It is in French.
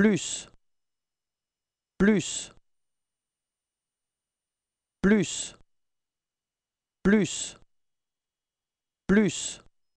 plus plus plus plus plus